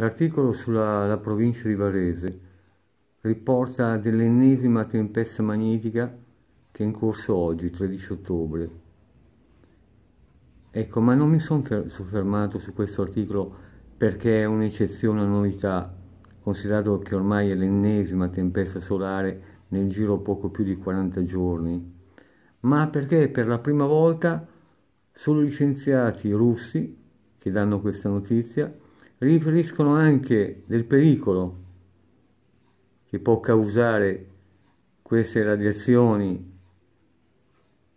L'articolo sulla provincia di Varese riporta dell'ennesima tempesta magnetica che è in corso oggi, 13 ottobre. Ecco, ma non mi sono soffermato su questo articolo perché è un'eccezione a novità, considerato che ormai è l'ennesima tempesta solare nel giro poco più di 40 giorni, ma perché per la prima volta solo scienziati russi che danno questa notizia riferiscono anche del pericolo che può causare queste radiazioni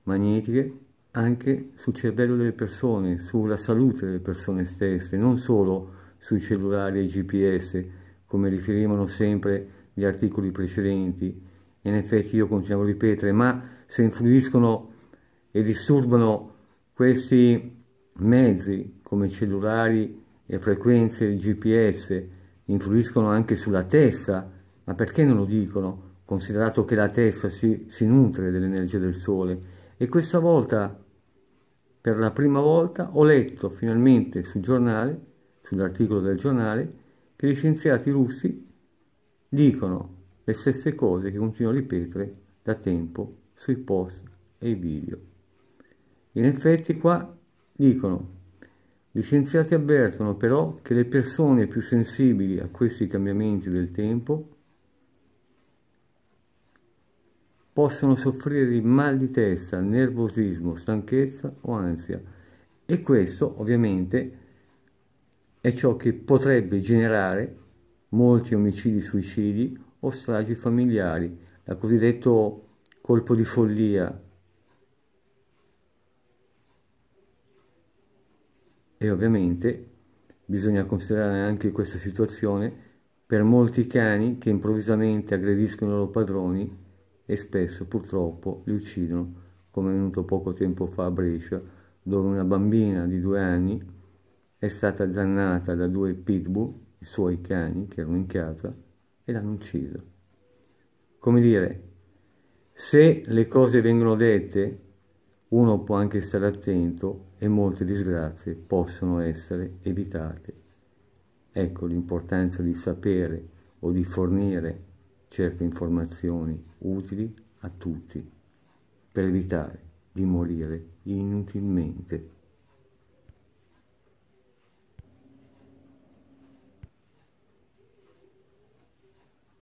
magnetiche anche sul cervello delle persone, sulla salute delle persone stesse, non solo sui cellulari e GPS, come riferivano sempre gli articoli precedenti. In effetti io continuavo a ripetere, ma se influiscono e disturbano questi mezzi come cellulari le frequenze, il GPS influiscono anche sulla testa, ma perché non lo dicono, considerato che la testa si, si nutre dell'energia del sole? E questa volta, per la prima volta, ho letto finalmente sul giornale, sull'articolo del giornale, che gli scienziati russi dicono le stesse cose che continuo a ripetere da tempo sui post e i video. In effetti qua dicono gli scienziati avvertono però che le persone più sensibili a questi cambiamenti del tempo possono soffrire di mal di testa, nervosismo, stanchezza o ansia e questo ovviamente è ciò che potrebbe generare molti omicidi, suicidi o stragi familiari, la cosiddetto colpo di follia e ovviamente bisogna considerare anche questa situazione per molti cani che improvvisamente aggrediscono i loro padroni e spesso purtroppo li uccidono, come è venuto poco tempo fa a Brescia, dove una bambina di due anni è stata zannata da due pitbull, i suoi cani che erano in casa, e l'hanno uccisa. Come dire, se le cose vengono dette uno può anche stare attento e molte disgrazie possono essere evitate. Ecco l'importanza di sapere o di fornire certe informazioni utili a tutti per evitare di morire inutilmente.